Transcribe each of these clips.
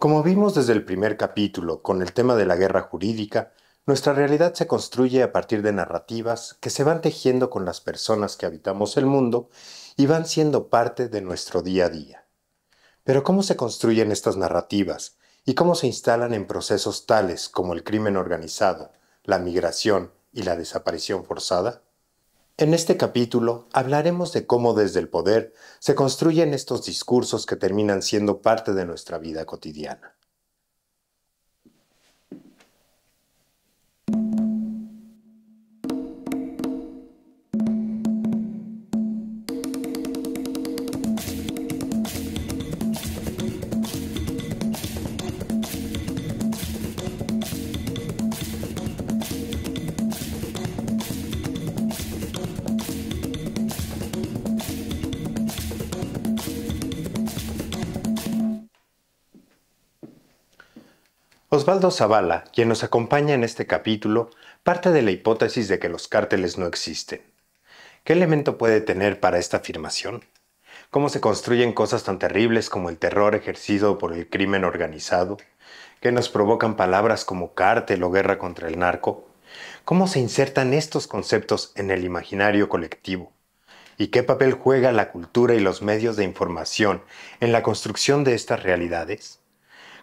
Como vimos desde el primer capítulo con el tema de la guerra jurídica, nuestra realidad se construye a partir de narrativas que se van tejiendo con las personas que habitamos el mundo y van siendo parte de nuestro día a día. Pero ¿cómo se construyen estas narrativas y cómo se instalan en procesos tales como el crimen organizado, la migración y la desaparición forzada? En este capítulo hablaremos de cómo desde el poder se construyen estos discursos que terminan siendo parte de nuestra vida cotidiana. Osvaldo Zavala, quien nos acompaña en este capítulo, parte de la hipótesis de que los cárteles no existen. ¿Qué elemento puede tener para esta afirmación? ¿Cómo se construyen cosas tan terribles como el terror ejercido por el crimen organizado? ¿Qué nos provocan palabras como cártel o guerra contra el narco? ¿Cómo se insertan estos conceptos en el imaginario colectivo? ¿Y qué papel juega la cultura y los medios de información en la construcción de estas realidades?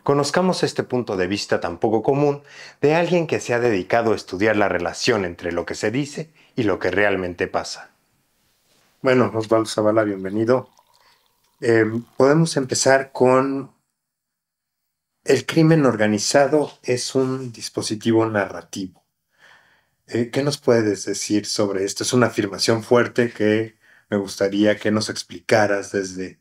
conozcamos este punto de vista tan poco común de alguien que se ha dedicado a estudiar la relación entre lo que se dice y lo que realmente pasa. Bueno, Osvaldo Zavala, bienvenido. Em, podemos empezar con el crimen organizado es un dispositivo narrativo. Eh, ¿Qué nos puedes decir sobre esto? Es una afirmación fuerte que me gustaría que nos explicaras desde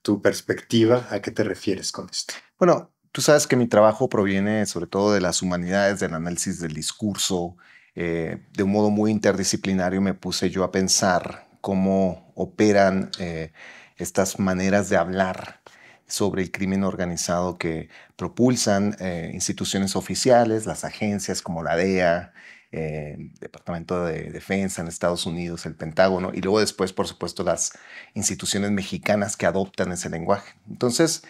tu perspectiva. ¿A qué te refieres con esto? Bueno, Tú sabes que mi trabajo proviene sobre todo de las humanidades, del análisis del discurso. Eh, de un modo muy interdisciplinario me puse yo a pensar cómo operan eh, estas maneras de hablar sobre el crimen organizado que propulsan eh, instituciones oficiales, las agencias como la DEA, el Departamento de Defensa en Estados Unidos, el Pentágono, y luego después, por supuesto, las instituciones mexicanas que adoptan ese lenguaje. Entonces,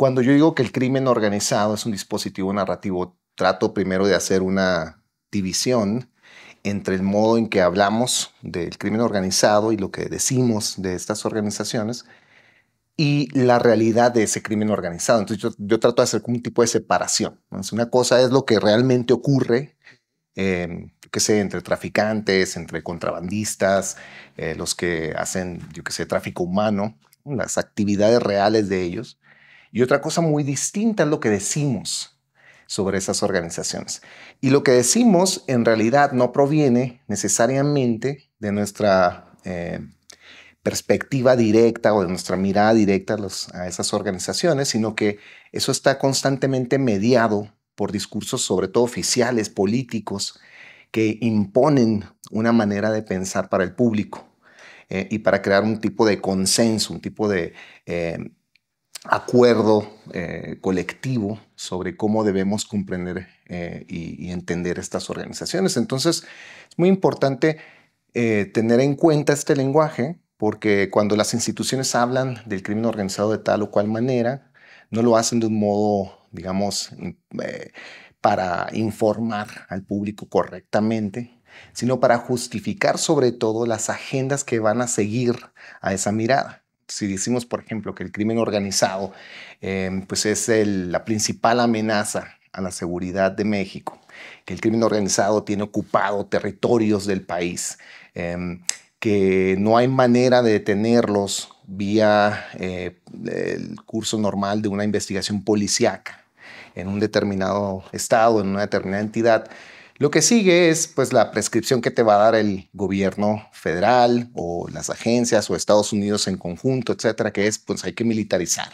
cuando yo digo que el crimen organizado es un dispositivo narrativo, trato primero de hacer una división entre el modo en que hablamos del crimen organizado y lo que decimos de estas organizaciones y la realidad de ese crimen organizado. Entonces yo, trato de hacer un tipo de separación. una cosa es lo que realmente ocurre, em, que entre traficantes, entre contrabandistas, eh, los que hacen, yo que sé, tráfico humano, las actividades reales de ellos. Y otra cosa muy distinta es lo que decimos sobre esas organizaciones. Y lo que decimos en realidad no proviene necesariamente de nuestra eh, perspectiva directa o de nuestra mirada directa a, esas organizaciones, sino que eso está constantemente mediado por discursos, sobre todo oficiales, políticos, que imponen una manera de pensar para el público eh, y para crear un tipo de consenso, un tipo de eh, acuerdo eh, colectivo sobre cómo debemos comprender eh, y, entender estas organizaciones. Entonces, es muy importante eh, tener en cuenta este lenguaje porque cuando las instituciones hablan del crimen organizado de tal o cual manera, no lo hacen de un modo, digamos, para informar al público correctamente, sino para justificar sobre todo las agendas que van a seguir a esa mirada si decimos, por ejemplo, que el crimen organizado em, pues es la principal amenaza a la seguridad de México, que el crimen organizado tiene ocupado territorios del país, em, que no hay manera de detenerlos vía eh, el curso normal de una investigación policíaca en un determinado estado, en una determinada entidad. Lo que sigue es pues la prescripción que te va a dar el gobierno federal o las agencias o Estados Unidos en conjunto, etcétera, que es pues hay que militarizar.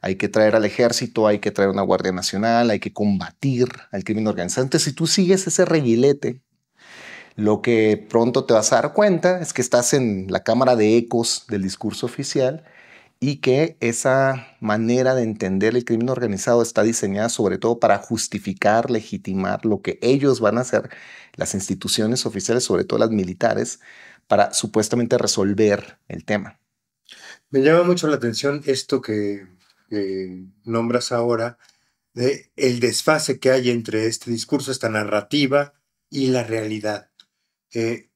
Hay que traer al ejército, hay que traer una Guardia Nacional, hay que combatir al crimen organizado. Entonces Si tú sigues ese reguilete, lo que pronto te vas a dar cuenta es que estás en la cámara de ecos del discurso oficial y que esa manera de entender el crimen organizado está diseñada sobre todo para justificar, legitimar lo que ellos van a hacer las instituciones oficiales, sobre todo las militares, para supuestamente resolver el tema. Me llama mucho la atención esto que, nombras ahora, de el desfase que hay entre este discurso, esta narrativa y la realidad. Eh,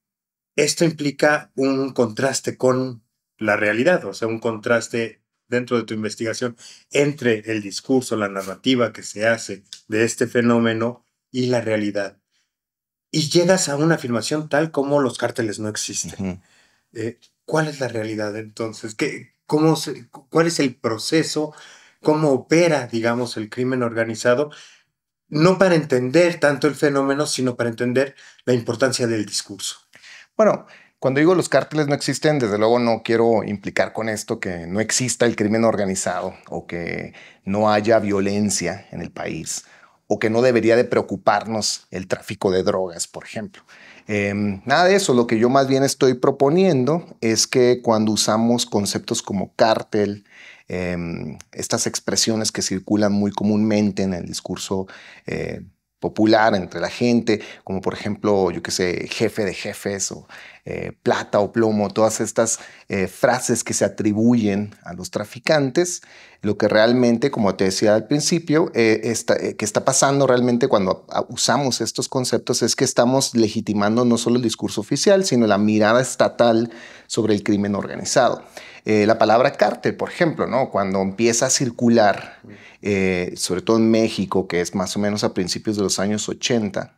esto implica un contraste con la realidad, o sea, un contraste dentro de tu investigación entre el discurso, la narrativa que se hace de este fenómeno y la realidad y llegas a una afirmación tal como los cárteles no existen. Eh, ¿Cuál es la realidad entonces? ¿Cuál es el proceso? ¿Cómo opera, digamos, el crimen organizado? No para entender tanto el fenómeno, sino para entender la importancia del discurso. Bueno, cuando digo los cárteles no existen, desde luego no quiero implicar con esto que no exista el crimen organizado o que no haya violencia en el país o que no debería de preocuparnos el tráfico de drogas, por ejemplo. Em, nada de eso, lo que yo más bien estoy proponiendo es que cuando usamos conceptos como cártel, em, estas expresiones que circulan muy comúnmente en el discurso eh, popular entre la gente, como por ejemplo, yo qué sé, jefe de jefes o eh, plata o plomo, todas estas eh, frases que se atribuyen a los traficantes, lo que realmente, como te decía al principio, eh, está, que está pasando realmente cuando usamos estos conceptos es que estamos legitimando no solo el discurso oficial, sino la mirada estatal sobre el crimen organizado. Eh, la palabra cártel, por ejemplo, ¿no? cuando empieza a circular, eh, sobre todo en México, que es más o menos a principios de los años 80,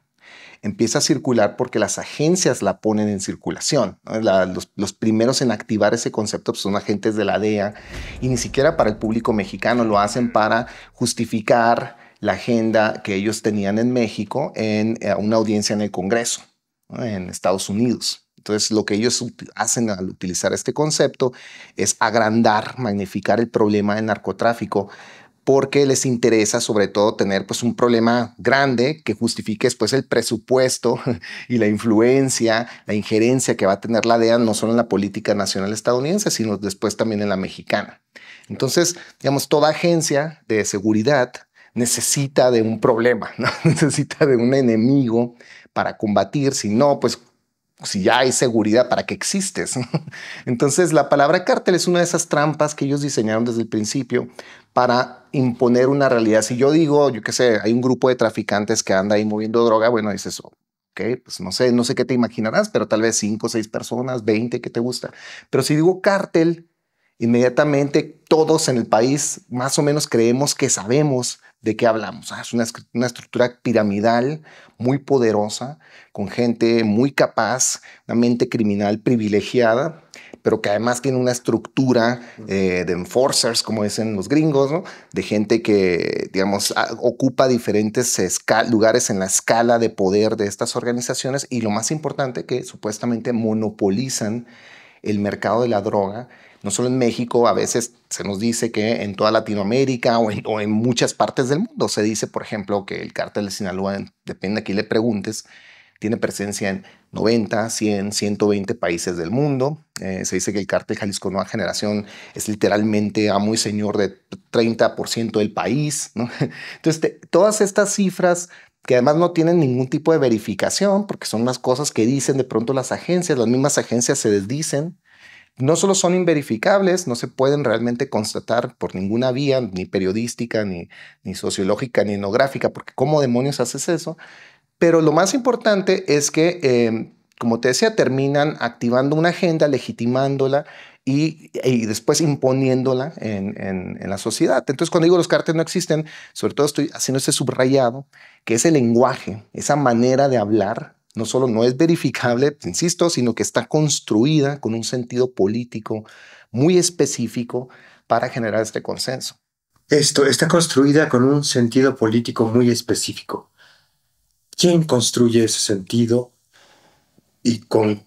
empieza a circular porque las agencias la ponen en circulación. los, primeros en activar ese concepto son agentes de la DEA y ni siquiera para el público mexicano lo hacen para justificar la agenda que ellos tenían en México en eh, una audiencia en el Congreso, en Estados Unidos. Entonces, lo que ellos hacen al utilizar este concepto es agrandar, magnificar el problema del narcotráfico porque les interesa sobre todo tener pues un problema grande que justifique después pues, el presupuesto y la influencia, la injerencia que va a tener la DEA no solo en la política nacional estadounidense, sino después también en la mexicana. Entonces, digamos, toda agencia de seguridad necesita de un problema, necesita de un enemigo para combatir, si no, pues si ya hay seguridad, ¿para que existes? Entonces, la palabra cártel es una de esas trampas que ellos diseñaron desde el principio para imponer una realidad. Si yo digo, yo qué sé, hay un grupo de traficantes que anda ahí moviendo droga, bueno, dices, ok, pues no sé, no sé qué te imaginarás, pero tal vez cinco, seis personas, veinte, que te gusta. Pero si digo cártel, inmediatamente todos en el país más o menos creemos que sabemos ¿De qué hablamos? Ah, es una, estructura piramidal muy poderosa, con gente muy capaz, una mente criminal privilegiada, pero que además tiene una estructura eh, de enforcers, como dicen los gringos, de gente que, digamos, ah, ocupa diferentes lugares en la escala de poder de estas organizaciones y lo más importante, que supuestamente monopolizan el mercado de la droga no solo en México, a veces se nos dice que en toda Latinoamérica o en, muchas partes del mundo se dice, por ejemplo, que el cártel de Sinaloa, depende a quién le preguntes, tiene presencia en 90, 100, 120 países del mundo. Eh, se dice que el cártel Jalisco Nueva Generación es literalmente a muy señor de 30% del país. Entonces, todas estas cifras que además no tienen ningún tipo de verificación, porque son unas cosas que dicen de pronto las agencias, las mismas agencias se dicen, no solo son inverificables, no se pueden realmente constatar por ninguna vía, ni periodística, ni, sociológica, ni etnográfica, porque ¿cómo demonios haces eso? Pero lo más importante es que, em, como te decía, terminan activando una agenda, legitimándola y, después imponiéndola en, la sociedad. Entonces, cuando digo los carteles no existen, sobre todo estoy haciendo ese subrayado, que es el lenguaje, esa manera de hablar no solo no es verificable, insisto, sino que está construida con un sentido político muy específico para generar este consenso. Esto está construida con un sentido político muy específico. ¿Quién construye ese sentido? y con,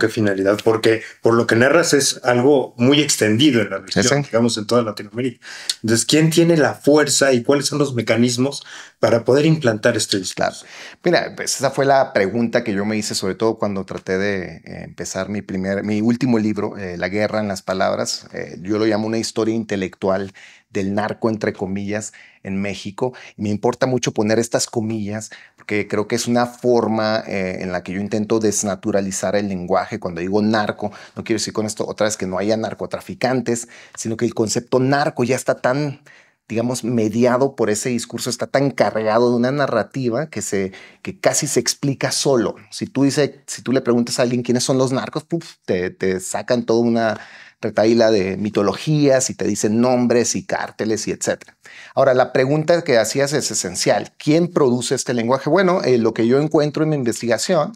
qué finalidad, porque por lo que narras es algo muy extendido en la región, digamos en toda Latinoamérica. Entonces, ¿quién tiene la fuerza y cuáles son los mecanismos para poder implantar este discurso? Mira, pues esa fue la pregunta que yo me hice, sobre todo cuando traté de eh, empezar mi primer, mi último libro, eh, La guerra en las palabras. Eh, yo lo llamo una historia intelectual del narco, entre comillas, en México. me importa mucho poner estas comillas porque creo que es una forma eh, en la que yo intento desnaturalizar el lenguaje. Cuando digo narco, no quiero decir con esto otra vez que no haya narcotraficantes, sino que el concepto narco ya está tan digamos, mediado por ese discurso, está tan cargado de una narrativa que, se, que casi se explica solo. Si tú, si tú le preguntas a alguien quiénes son los narcos, te, te sacan toda una retaíla de mitologías y te dicen nombres y cárteles y etcétera. Ahora, la pregunta que hacías es esencial. ¿Quién produce este lenguaje? Bueno, eh, lo que yo encuentro en mi investigación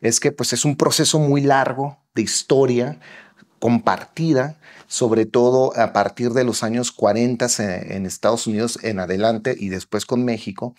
es que pues, es un proceso muy largo de historia compartida, sobre todo a partir de los años 40 en, Estados Unidos en adelante y después con México.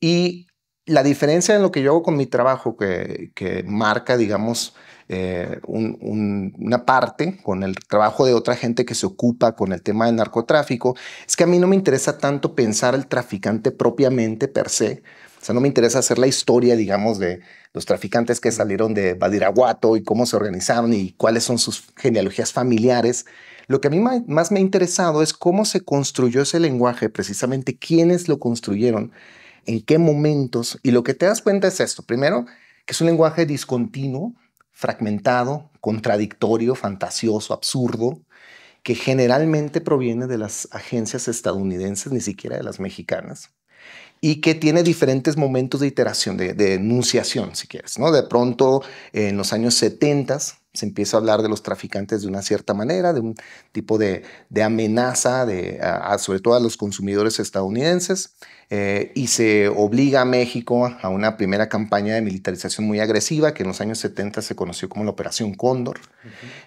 Y la diferencia en lo que yo hago con mi trabajo, que marca, digamos, eh, una parte con el trabajo de otra gente que se ocupa con el tema del narcotráfico, es que a mí no me interesa tanto pensar al traficante propiamente per se. O sea, no me interesa hacer la historia, digamos, de los traficantes que salieron de Badiraguato y cómo se organizaron y cuáles son sus genealogías familiares. Lo que a mí más me ha interesado es cómo se construyó ese lenguaje, precisamente quiénes lo construyeron, en qué momentos. Y lo que te das cuenta es esto. Primero, que es un lenguaje discontinuo, fragmentado, contradictorio, fantasioso, absurdo, que generalmente proviene de las agencias estadounidenses, ni siquiera de las mexicanas, y que tiene diferentes momentos de iteración, de, denunciación, enunciación, si quieres. ¿no? De pronto, en los años 70 se empieza a hablar de los traficantes de una cierta manera, de un tipo de, amenaza, de, sobre todo a los consumidores estadounidenses. Eh, y se obliga a México a una primera campaña de militarización muy agresiva que en los años 70 se conoció como la Operación Cóndor.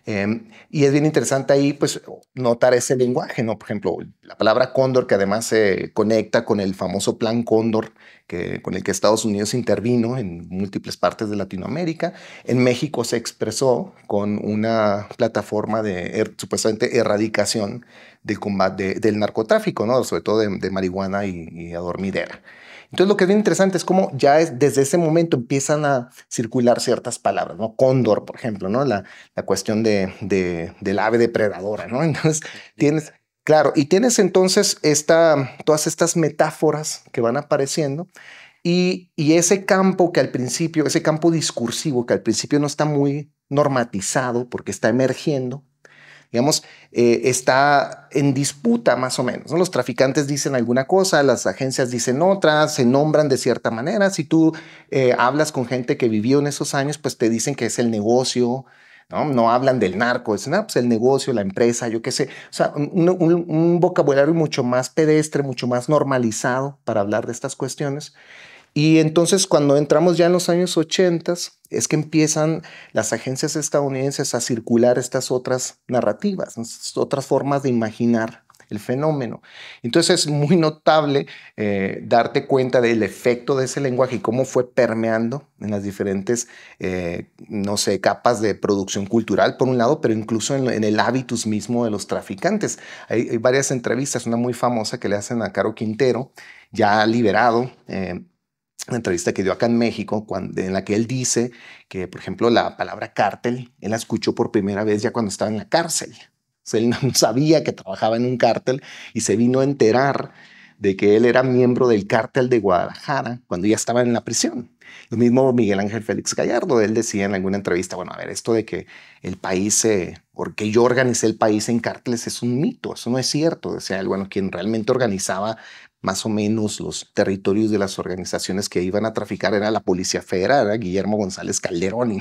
Em, y es bien interesante ahí pues, notar ese lenguaje, ¿no? Por ejemplo, la palabra Cóndor que además se conecta con el famoso Plan Cóndor que, con el que Estados Unidos intervino en múltiples partes de Latinoamérica. En México se expresó con una plataforma de er, supuestamente erradicación del, combate, del narcotráfico, ¿no? sobre todo de, marihuana y, adormidera. Entonces lo que es bien interesante es cómo ya desde ese momento empiezan a circular ciertas palabras, ¿no? Cóndor, por ejemplo, ¿no? La, cuestión de, del ave depredadora, ¿no? Entonces tienes... Claro, y tienes entonces todas estas metáforas que van apareciendo y, y, ese campo que al principio, ese campo discursivo que al principio no está muy normatizado porque está emergiendo, digamos, eh, está en disputa más o menos. ¿no? Los traficantes dicen alguna cosa, las agencias dicen otra, se nombran de cierta manera. Si tú eh, hablas con gente que vivió en esos años, pues te dicen que es el negocio, ¿no? No hablan del narco, es ah, pues el negocio, la empresa, yo qué sé. O sea, un vocabulario mucho más pedestre, mucho más normalizado para hablar de estas cuestiones. Y entonces cuando entramos ya en los años 80, es que empiezan las agencias estadounidenses a circular estas otras narrativas, otras formas de imaginar el fenómeno. Entonces es muy notable eh, darte cuenta del efecto de ese lenguaje y cómo fue permeando en las diferentes, eh, no sé, capas de producción cultural, por un lado, pero incluso en, el hábitus mismo de los traficantes. Hay, varias entrevistas, una muy famosa que le hacen a Caro Quintero, ya liberado. Eh, una entrevista que dio acá en México, en la que él dice que, por ejemplo, la palabra cártel, él la escuchó por primera vez ya cuando estaba en la cárcel. O sea, él no sabía que trabajaba en un cártel y se vino a enterar de que él era miembro del cártel de Guadalajara cuando ya estaba en la prisión. Lo mismo Miguel Ángel Félix Gallardo, él decía en alguna entrevista, bueno, a ver, esto de que el país se, porque yo organicé el país en cárteles es un mito, eso no es cierto, decía él. Bueno, quien realmente organizaba más o menos los territorios de las organizaciones que iban a traficar era la Policía Federal, Guillermo González Calderón, y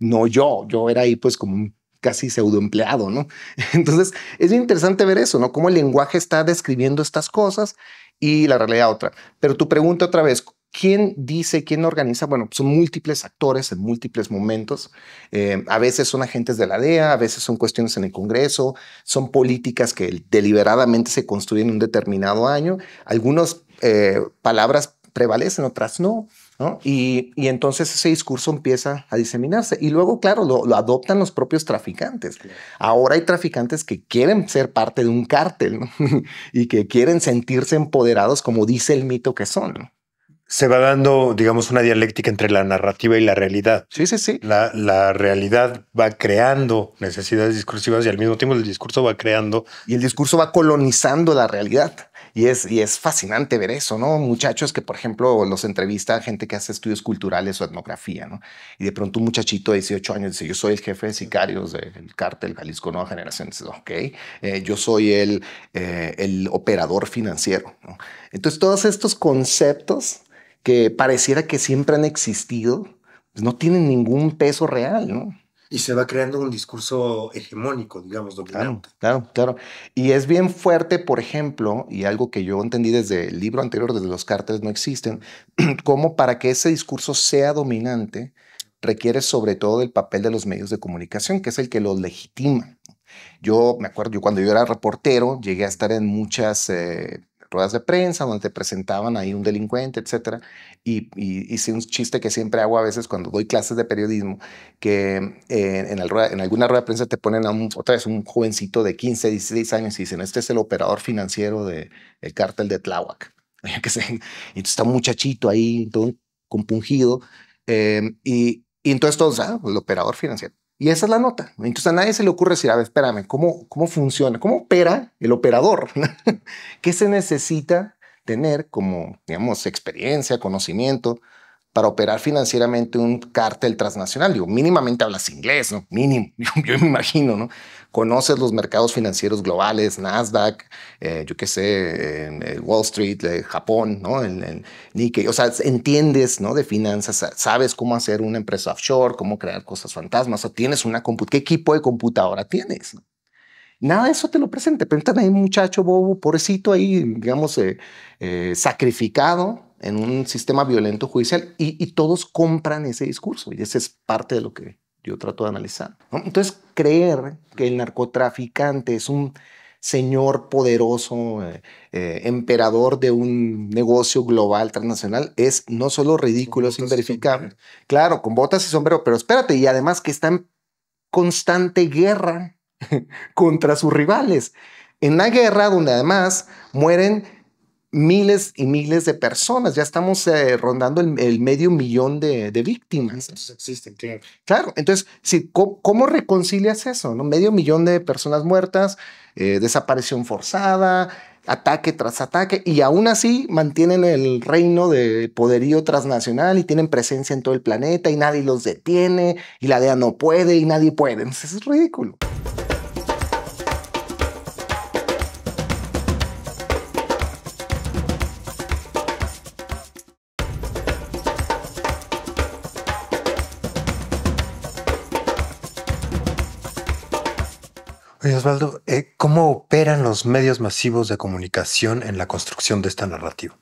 no, yo, yo era ahí pues como un casi pseudo empleado, ¿no? Entonces, es interesante ver eso, ¿no? Cómo el lenguaje está describiendo estas cosas y la realidad otra. Pero tu pregunta otra vez, ¿Quién dice, quién organiza? Bueno, son múltiples actores en múltiples momentos. Eh, a veces son agentes de la DEA, a veces son cuestiones en el Congreso, son políticas que deliberadamente se construyen en un determinado año. Algunas eh, palabras prevalecen, otras no. ¿no? Y, entonces ese discurso empieza a diseminarse. Y luego, claro, lo, adoptan los propios traficantes. Ahora hay traficantes que quieren ser parte de un cártel y que quieren sentirse empoderados, como dice el mito que son se va dando, digamos, una dialéctica entre la narrativa y la realidad. Sí, sí, sí. La, la, realidad va creando necesidades discursivas y al mismo tiempo el discurso va creando. Y el discurso va colonizando la realidad. Y es, y es fascinante ver eso, ¿no? Muchachos que, por ejemplo, los entrevista gente que hace estudios culturales o etnografía, ¿no? Y de pronto un muchachito de 18 años dice, yo soy el jefe de sicarios del cártel Jalisco Nueva Generación. Dice, ok, eh, yo soy el, eh, el operador financiero, Entonces, todos estos conceptos que pareciera que siempre han existido, pues no tienen ningún peso real, ¿no? Y se va creando un discurso hegemónico, digamos, dominante. Claro, claro, Y es bien fuerte, por ejemplo, y algo que yo entendí desde el libro anterior, desde los cárteles no existen, como para que ese discurso sea dominante requiere sobre todo el papel de los medios de comunicación, que es el que los legitima. Yo me acuerdo, yo cuando yo era reportero, llegué a estar en muchas eh, ruedas de prensa, donde te presentaban ahí un delincuente, etcétera. Y, hice un chiste que siempre hago a veces cuando doy clases de periodismo, que eh, en, alguna rueda de prensa te ponen otra vez un jovencito de 15, 16 años y dicen, este es el operador financiero del cártel de Tláhuac. Que entonces está un muchachito ahí, todo compungido. Eh, y, entonces todos, ah, el operador financiero. Y esa es la nota. Entonces a nadie se le ocurre decir, a ver, espérame, ¿cómo, funciona? ¿Cómo opera el operador? ¿Qué se necesita tener como, digamos, experiencia, conocimiento para operar financieramente un cártel transnacional. Digo, mínimamente hablas inglés, ¿no? Mínimo, yo, me imagino, ¿no? Conoces los mercados financieros globales, Nasdaq, eh, yo qué sé, eh, Wall Street, eh, Japón, ¿no? o sea, entiendes, ¿no? De finanzas, sabes cómo hacer una empresa offshore, cómo crear cosas fantasmas, o tienes una computadora, ¿qué equipo de computadora tienes? Nada de eso te lo presente. Preguntan ahí un muchacho bobo, pobrecito ahí, digamos, sacrificado, en un sistema violento judicial y, todos compran ese discurso y esa es parte de lo que yo trato de analizar. Entonces, creer que el narcotraficante es un señor poderoso, eh, eh, emperador de un negocio global transnacional, es no solo ridículo, es inverificable. Claro, con botas y sombrero, pero espérate, y además que está en constante guerra contra sus rivales. En una guerra donde además mueren miles y miles de personas. Ya estamos eh, rondando el, medio millón de, víctimas. existen, claro. entonces, ¿cómo, reconcilias eso? No? Medio millón de personas muertas, eh, desaparición forzada, ataque tras ataque, y aún así mantienen el reino de poderío transnacional y tienen presencia en todo el planeta y nadie los detiene, y la DEA no puede y nadie puede. es ridículo. Osvaldo, eh, ¿cómo operan los medios masivos de comunicación en la construcción de esta narrativa?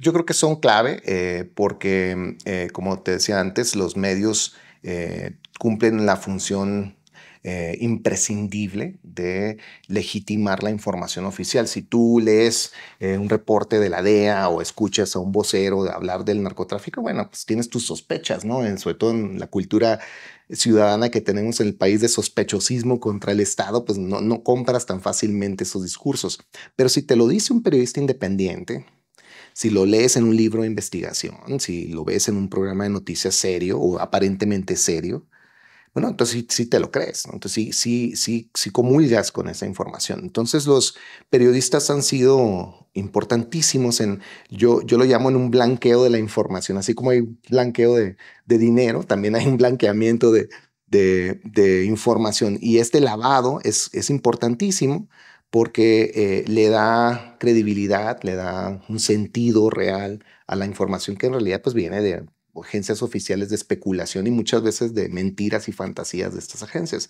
Yo creo que son clave eh, porque, eh, como te decía antes, los medios cumplen la función imprescindible de legitimar la información oficial. Si tú lees un reporte de la DEA o escuchas a un vocero hablar del narcotráfico, bueno, pues tienes tus sospechas, ¿no? En, sobre todo en la cultura ciudadana que tenemos en el país de sospechosismo contra el Estado, pues no, no compras tan fácilmente esos discursos. Pero si te lo dice un periodista independiente, si lo lees en un libro de investigación, si lo ves en un programa de noticias serio o aparentemente serio, bueno, entonces sí, te lo crees, entonces sí, sí, sí, sí comulgas con esa información. Entonces los periodistas han sido importantísimos en, yo, yo lo llamo en un blanqueo de la información, así como hay blanqueo de, de dinero, también hay un blanqueamiento de, de, información. Y este lavado es, es importantísimo porque eh, le da credibilidad, le da un sentido real a la información que en realidad pues viene de, agencias oficiales de especulación y muchas veces de mentiras y fantasías de estas agencias.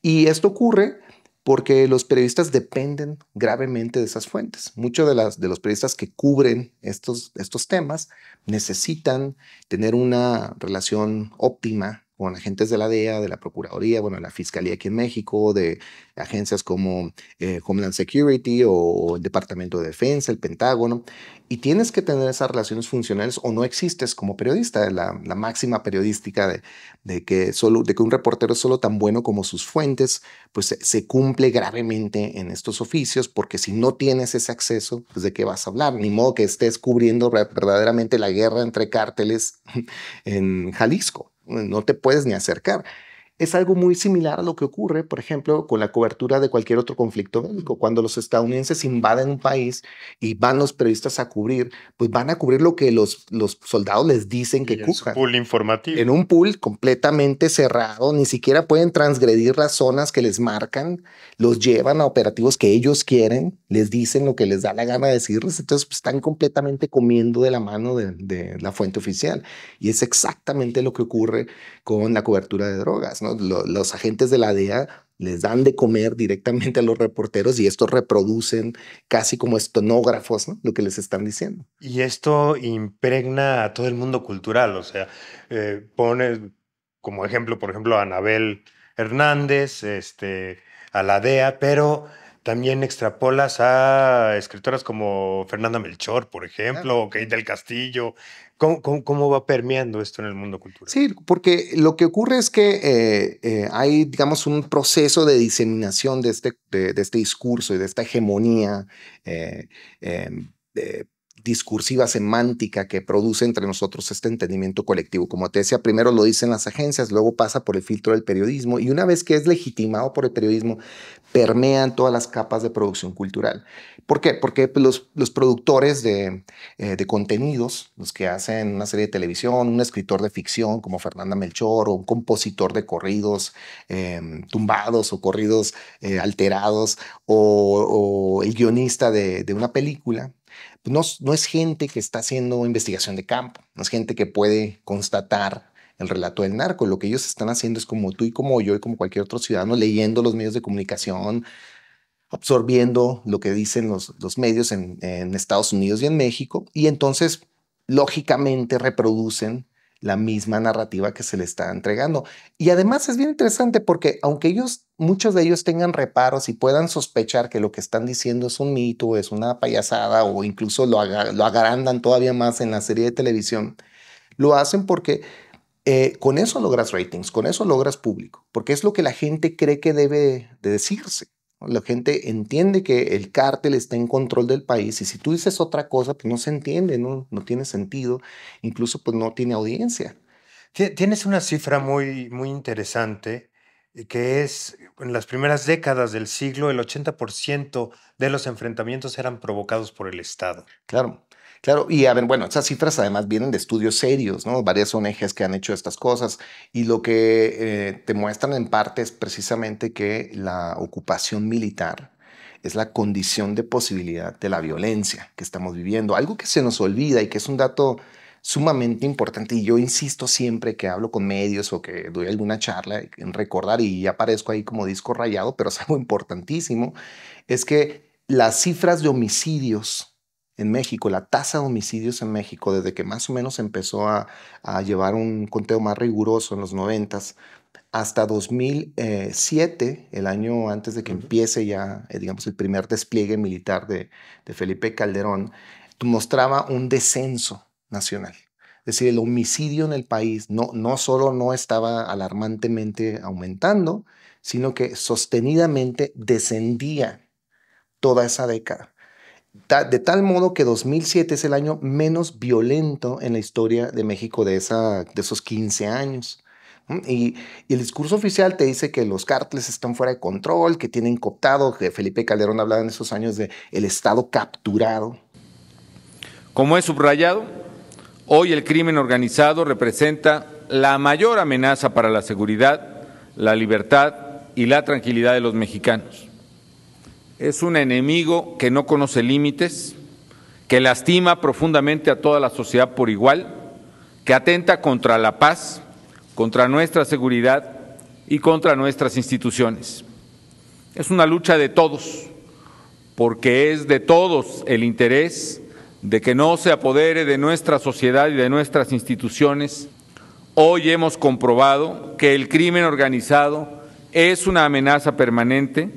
Y esto ocurre porque los periodistas dependen gravemente de esas fuentes. Muchos de, las, de los periodistas que cubren estos, estos temas necesitan tener una relación óptima con agentes de la DEA, de la Procuraduría, bueno, de la Fiscalía aquí en México, de agencias como eh, Homeland Security o, el Departamento de Defensa, el Pentágono, y tienes que tener esas relaciones funcionales o no existes como periodista, la, la máxima periodística de, que solo, de que un reportero es solo tan bueno como sus fuentes, pues se, se, cumple gravemente en estos oficios, porque si no tienes ese acceso, pues de qué vas a hablar, ni modo que estés cubriendo verdaderamente la guerra entre cárteles en Jalisco no te puedes ni acercar es algo muy similar a lo que ocurre, por ejemplo, con la cobertura de cualquier otro conflicto Cuando los estadounidenses invaden un país y van los periodistas a cubrir, pues van a cubrir lo que los, los soldados les dicen que cubran. En un pool informativo. En un pool completamente cerrado, ni siquiera pueden transgredir las zonas que les marcan, los llevan a operativos que ellos quieren, les dicen lo que les da la gana de decirles, entonces pues, están completamente comiendo de la mano de, de la fuente oficial. Y es exactamente lo que ocurre con la cobertura de drogas, ¿no? los agentes de la DEA les dan de comer directamente a los reporteros y estos reproducen casi como estonógrafos lo que les están diciendo. Y esto impregna a todo el mundo cultural, o sea, eh, pone como ejemplo, por ejemplo, a Anabel Hernández, este, a la DEA, pero también extrapolas a escritoras como Fernanda Melchor, por ejemplo, o Kate del Castillo. ¿Cómo, va permeando esto en el mundo cultural? Sí, porque lo que ocurre es que eh, eh, hay, digamos, un proceso de diseminación de este, de, este discurso y de esta hegemonía. Eh, em, discursiva semántica que produce entre nosotros este entendimiento colectivo. Como te decía, primero lo dicen las agencias, luego pasa por el filtro del periodismo y una vez que es legitimado por el periodismo, permean todas las capas de producción cultural. ¿Por qué? Porque pues, los, productores eh, de, contenidos, los que hacen una serie de televisión, un escritor de ficción como Fernanda Melchor o un compositor de corridos em, tumbados o corridos eh, alterados o, el guionista de una película, no, es gente que está haciendo investigación de campo, no es gente que puede constatar el relato del narco. Lo que ellos están haciendo es como tú y como yo y como cualquier otro ciudadano, leyendo los medios de comunicación, absorbiendo lo que dicen los, medios en Estados Unidos y en México, y entonces lógicamente reproducen la misma narrativa que se le está entregando. Y además es bien interesante porque aunque ellos, muchos de ellos tengan reparos y puedan sospechar que lo que están diciendo es un mito, es una payasada o incluso lo, lo agrandan todavía más en la serie de televisión, lo hacen porque eh, con eso logras ratings, con eso logras público, porque es lo que la gente cree que debe de decirse. La gente entiende que el cártel está en control del país y si tú dices otra cosa, pues no se entiende, no, no tiene sentido, incluso pues no tiene audiencia. Tienes una cifra muy, muy interesante, eh, que es en las primeras décadas del siglo el 80% de los enfrentamientos eran provocados por el Estado. Claro. Claro, y a ver, bueno, esas cifras además vienen de estudios serios, ¿no? Varias ONGs que han hecho estas cosas y lo que eh, te muestran en parte es precisamente que la ocupación militar es la condición de posibilidad de la violencia que estamos viviendo, algo que se nos olvida y que es un dato sumamente importante y yo insisto siempre que hablo con medios o que doy alguna charla en recordar y aparezco ahí como disco rayado, pero es algo importantísimo, es que las cifras de homicidios en México, la tasa de homicidios en México, desde que más o menos empezó a, llevar un conteo más riguroso en los 90 hasta 2007, eh, el año antes de que empiece ya, eh, digamos, el primer despliegue militar de, Felipe Calderón, mostraba un descenso nacional. Es decir, el homicidio en el país no, no solo no estaba alarmantemente aumentando, sino que sostenidamente descendía toda esa década de tal modo que 2007 es el año menos violento en la historia de México de, esa, de esos 15 años. Y, el discurso oficial te dice que los cárteles están fuera de control, que tienen cooptado, que Felipe Calderón hablaba en esos años de el Estado capturado. Como es subrayado, hoy el crimen organizado representa la mayor amenaza para la seguridad, la libertad y la tranquilidad de los mexicanos es un enemigo que no conoce límites, que lastima profundamente a toda la sociedad por igual, que atenta contra la paz, contra nuestra seguridad y contra nuestras instituciones. Es una lucha de todos, porque es de todos el interés de que no se apodere de nuestra sociedad y de nuestras instituciones. Hoy hemos comprobado que el crimen organizado es una amenaza permanente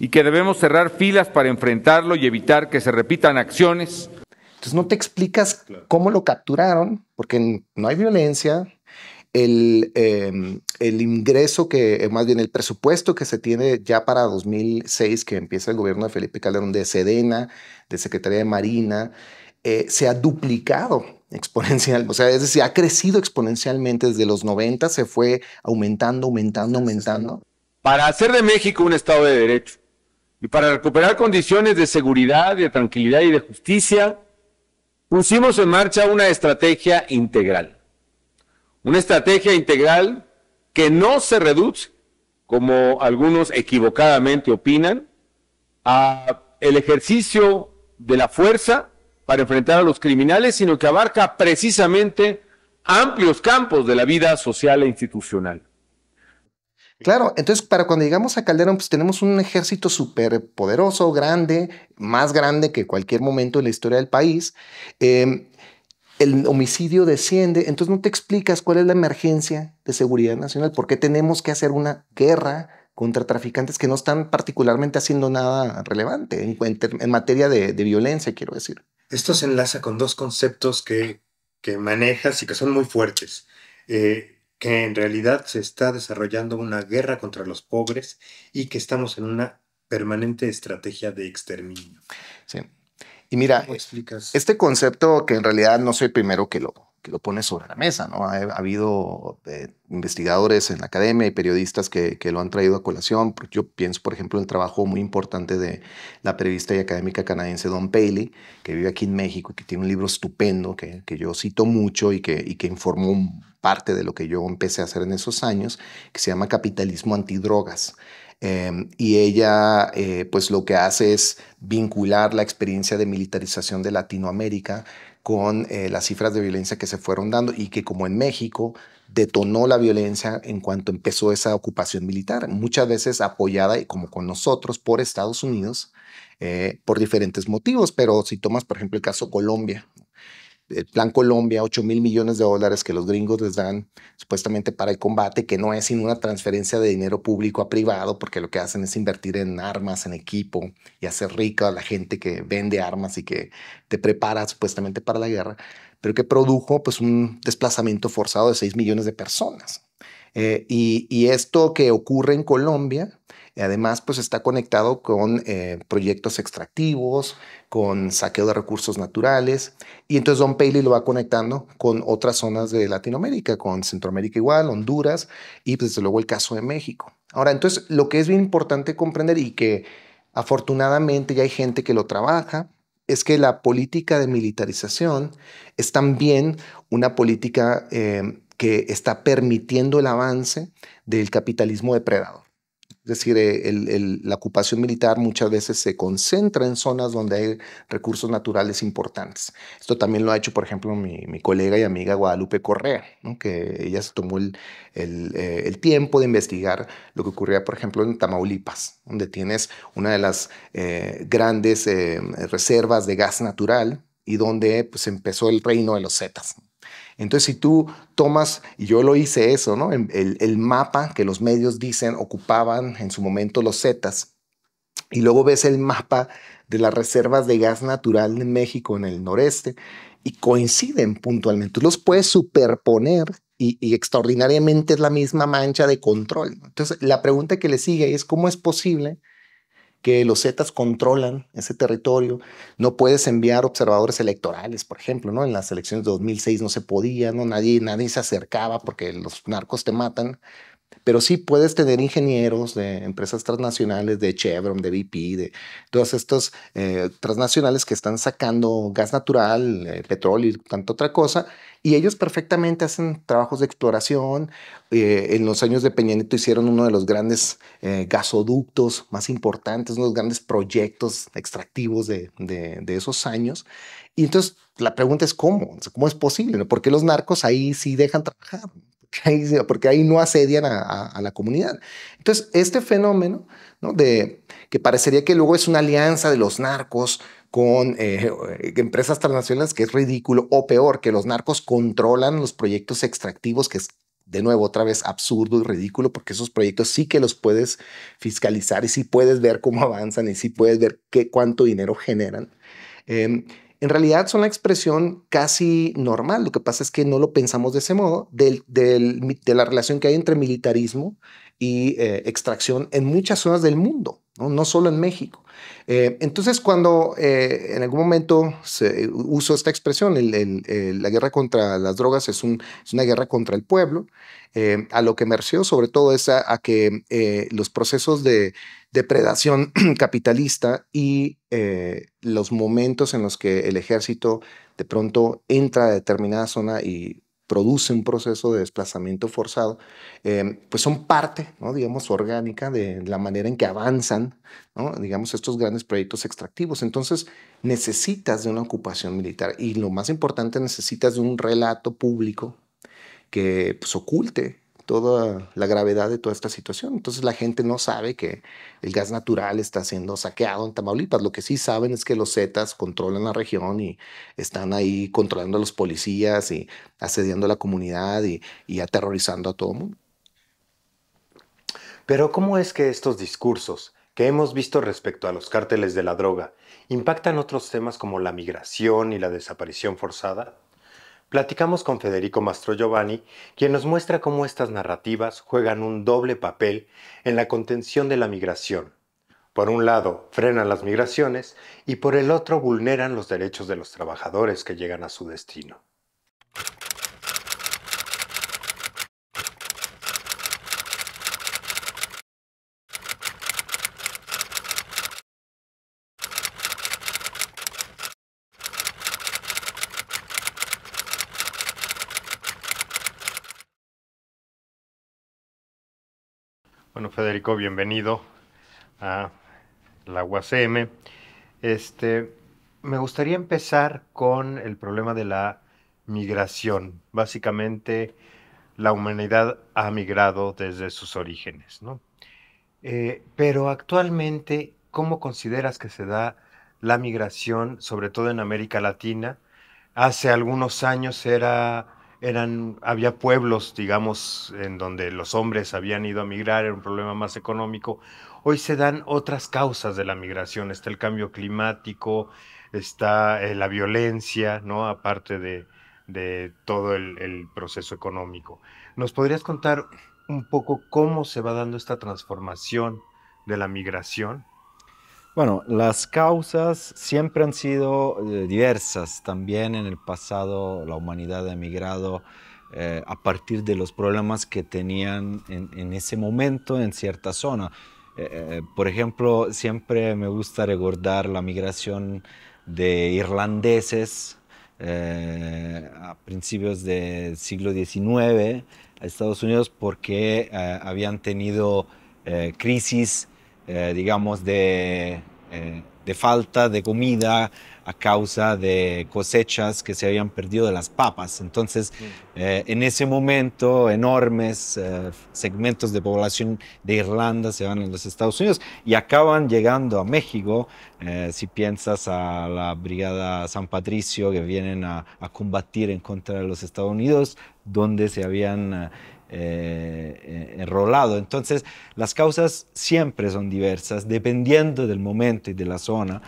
y que debemos cerrar filas para enfrentarlo y evitar que se repitan acciones. Entonces no te explicas cómo lo capturaron, porque no hay violencia, el, em, ingreso que, eh, más bien el presupuesto que se tiene ya para 2006, que empieza el gobierno de Felipe Calderón de Sedena, de Secretaría de Marina, eh, se ha duplicado exponencial, o sea, es decir, ha crecido exponencialmente desde los 90, se fue aumentando, aumentando, aumentando. Para hacer de México un Estado de Derecho, y para recuperar condiciones de seguridad, de tranquilidad y de justicia, pusimos en marcha una estrategia integral. Una estrategia integral que no se reduce, como algunos equivocadamente opinan, al ejercicio de la fuerza para enfrentar a los criminales, sino que abarca precisamente amplios campos de la vida social e institucional. Claro, entonces para cuando llegamos a Calderón, pues tenemos un ejército súper poderoso, grande, más grande que cualquier momento en la historia del país. Em, el homicidio desciende, entonces no te explicas cuál es la emergencia de seguridad nacional, por qué tenemos que hacer una guerra contra traficantes que no están particularmente haciendo nada relevante en, materia de, violencia, quiero decir. Esto se enlaza con dos conceptos que, manejas y que son muy fuertes. Eh, que en realidad se está desarrollando una guerra contra los pobres y que estamos en una permanente estrategia de exterminio. Sí. Y mira, este concepto que en realidad no soy primero que lo que lo pone sobre la mesa, ¿no? Ha, habido eh, investigadores en la academia y periodistas que, lo han traído a colación. Yo pienso, por ejemplo, en el trabajo muy importante de la periodista y académica canadiense Don Paley, que vive aquí en México y que tiene un libro estupendo que, yo cito mucho y que, que informó parte de lo que yo empecé a hacer en esos años, que se llama Capitalismo Antidrogas. Em, y ella, eh, pues lo que hace es vincular la experiencia de militarización de Latinoamérica con eh, las cifras de violencia que se fueron dando y que como en México detonó la violencia en cuanto empezó esa ocupación militar, muchas veces apoyada y como con nosotros por Estados Unidos eh, por diferentes motivos, pero si tomas por ejemplo el caso Colombia, el Plan Colombia, 8 mil millones de dólares que los gringos les dan supuestamente para el combate, que no es sino una transferencia de dinero público a privado, porque lo que hacen es invertir en armas, en equipo y hacer rica a la gente que vende armas y que te prepara supuestamente para la guerra, pero que produjo pues un desplazamiento forzado de 6 millones de personas. Eh, y esto que ocurre en Colombia, Además, pues está conectado con eh, proyectos extractivos, con saqueo de recursos naturales. Y entonces Don Paley lo va conectando con otras zonas de Latinoamérica, con Centroamérica igual, Honduras y pues, desde luego el caso de México. Ahora, entonces lo que es bien importante comprender y que afortunadamente ya hay gente que lo trabaja, es que la política de militarización es también una política eh, que está permitiendo el avance del capitalismo depredador decir, eh, la ocupación militar muchas veces se concentra en zonas donde hay recursos naturales importantes. Esto también lo ha hecho, por ejemplo, mi, colega y amiga Guadalupe Correa, que ella se tomó eh, el, tiempo de investigar lo que ocurría, por ejemplo, en Tamaulipas, donde tienes una de las eh, grandes reservas de gas natural y donde pues, empezó el reino de los Zetas. Entonces, si tú tomas, y yo lo hice eso, El, mapa que los medios dicen ocupaban en su momento los zetas, y luego ves el mapa de las reservas de gas natural de México en el noreste, y coinciden puntualmente. Tú los puedes superponer y, y, extraordinariamente es la misma mancha de control. Entonces, la pregunta que le sigue es, ¿cómo es posible que los Zetas controlan ese territorio. No puedes enviar observadores electorales, por ejemplo, ¿no? En las elecciones de 2006 no se podía, ¿no? Nadie, nadie se acercaba porque los narcos te matan pero sí puedes tener ingenieros de empresas transnacionales, de Chevron, de BP, de todos estos eh, transnacionales que están sacando gas natural, eh, petróleo y tanta otra cosa, y ellos perfectamente hacen trabajos de exploración. Eh, en los años de Peña hicieron uno de los grandes gasoductos más importantes, uno de los grandes proyectos extractivos de, esos años. Y entonces la pregunta es cómo, cómo es posible, ¿no? ¿Por qué los narcos ahí sí dejan trabajar? porque ahí no asedian a, la comunidad. Entonces, este fenómeno de, que parecería que luego es una alianza de los narcos con eh, empresas transnacionales, que es ridículo, o peor, que los narcos controlan los proyectos extractivos, que es de nuevo otra vez absurdo y ridículo, porque esos proyectos sí que los puedes fiscalizar y sí puedes ver cómo avanzan y sí puedes ver qué, cuánto dinero generan. Em, en realidad son la expresión casi normal. Lo que pasa es que no lo pensamos de ese modo, de la relación que hay entre militarismo y eh, extracción en muchas zonas del mundo, no, solo en México. Eh, entonces, cuando eh, en algún momento se uso esta expresión, la guerra contra las drogas es, una guerra contra el pueblo, a lo que me sobre todo es a, a que los procesos de depredación capitalista y los momentos en los que el ejército de pronto entra a determinada zona y produce un proceso de desplazamiento forzado, em, pues son parte, ¿no? digamos, orgánica de la manera en que avanzan, digamos, estos grandes proyectos extractivos. Entonces, necesitas de una ocupación militar y lo más importante, necesitas de un relato público que pues, oculte toda la gravedad de toda esta situación. Entonces la gente no sabe que el gas natural está siendo saqueado en Tamaulipas. Lo que sí saben es que los Zetas controlan la región y están ahí controlando a los policías y asediando a la comunidad y, aterrorizando a todo el mundo. Pero ¿cómo es que estos discursos que hemos visto respecto a los cárteles de la droga impactan otros temas como la migración y la desaparición forzada? platicamos con Federico Mastro Giovanni, quien nos muestra cómo estas narrativas juegan un doble papel en la contención de la migración. Por un lado, frenan las migraciones y por el otro vulneran los derechos de los trabajadores que llegan a su destino. Federico, bienvenido a la UACM. Este, me gustaría empezar con el problema de la migración. Básicamente, la humanidad ha migrado desde sus orígenes, ¿no? Eh, pero actualmente, ¿cómo consideras que se da la migración, sobre todo en América Latina? Hace algunos años era eran, había pueblos, digamos, en donde los hombres habían ido a migrar, era un problema más económico. Hoy se dan otras causas de la migración, está el cambio climático, está eh, la violencia, ¿no? Aparte de, todo el, proceso económico. ¿Nos podrías contar un poco cómo se va dando esta transformación de la migración? Bueno, las causas siempre han sido eh, diversas. También en el pasado la humanidad ha emigrado eh, a partir de los problemas que tenían en, ese momento en cierta zona. Eh, por ejemplo, siempre me gusta recordar la migración de irlandeses a principios del siglo XIX a Estados Unidos porque habían tenido crisis eh, digamos, eh, de, falta de comida a causa de cosechas que se habían perdido de las papas. Entonces, eh, en ese momento, enormes segmentos de población de Irlanda se van a los Estados Unidos y acaban llegando a México. si piensas a la Brigada San Patricio que vienen a, combatir en contra de los Estados Unidos, donde se habían eh, eh, enrolado. Entonces, las causas siempre son diversas, dependiendo del momento y de la zona.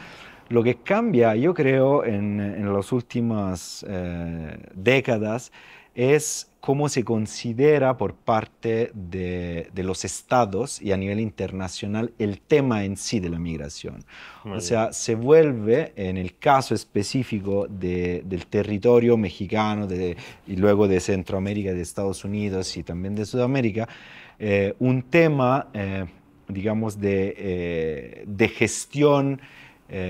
Lo que cambia, yo creo, en, las últimas eh, décadas es cómo se considera por parte de, los estados y a nivel internacional el tema en sí de la migración. o sea, se vuelve, en el caso específico del territorio mexicano y luego de Centroamérica, de Estados Unidos y también de Sudamérica, eh, un tema, eh, digamos, de, eh, de gestión